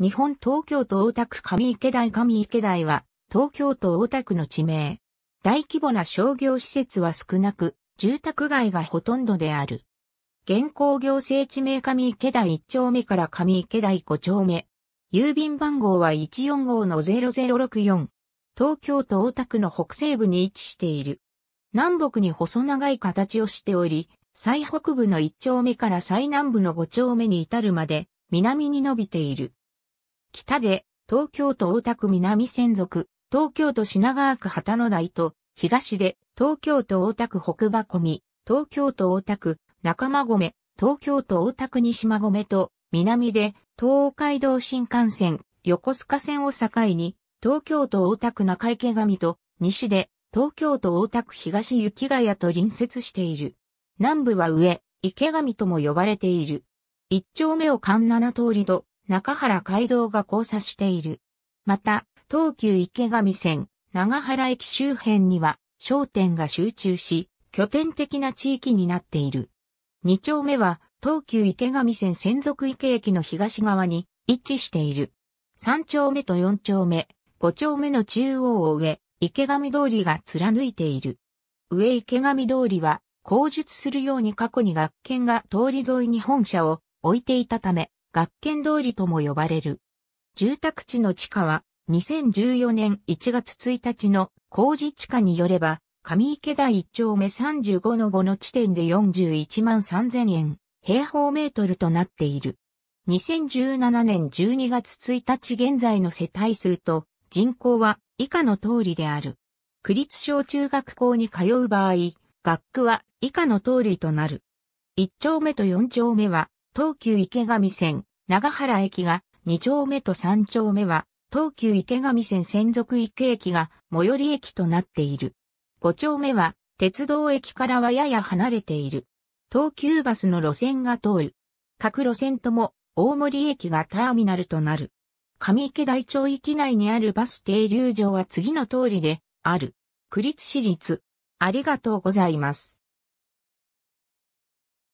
日本東京都大田区上池台上池台は、東京都大田区の地名。大規模な商業施設は少なく、住宅街がほとんどである。現行行政地名上池台1丁目から上池台5丁目。郵便番号は145-0064。東京都大田区の北西部に位置している。南北に細長い形をしており、最北部の1丁目から最南部の5丁目に至るまで、南に伸びている。北で、東京都大田区南専属、東京都品川区旗の台と、東で、東京都大田区北馬込、東京都大田区中間込、東京都大田区西間込と、南で、東海道新幹線、横須賀線を境に、東京都大田区中池上と、西で、東京都大田区東雪ヶ谷と隣接している。南部は上、池上とも呼ばれている。一丁目を環七通りと、中原街道が交差している。また、東急池上線、長原駅周辺には商店が集中し、拠点的な地域になっている。二丁目は東急池上線専属池駅の東側に位置している。三丁目と四丁目、五丁目の中央を上、池上通りが貫いている。上池上通りは、口述するように過去に学研が通り沿いに本社を置いていたため、学研通りとも呼ばれる。住宅地の地価は2014年1月1日の工事地価によれば、上池台1丁目35の5の地点で41万3000円、平方メートルとなっている。2017年12月1日現在の世帯数と人口は以下の通りである。区立小中学校に通う場合、学区は以下の通りとなる。1丁目と4丁目は東急池上線、長原駅が2丁目と3丁目は、東急池上線専属池駅が最寄り駅となっている。5丁目は、鉄道駅からはやや離れている。東急バスの路線が通る。各路線とも、大森駅がターミナルとなる。上池台町駅内にあるバス停留場は次の通りで、ある。区立市立。ありがとうございます。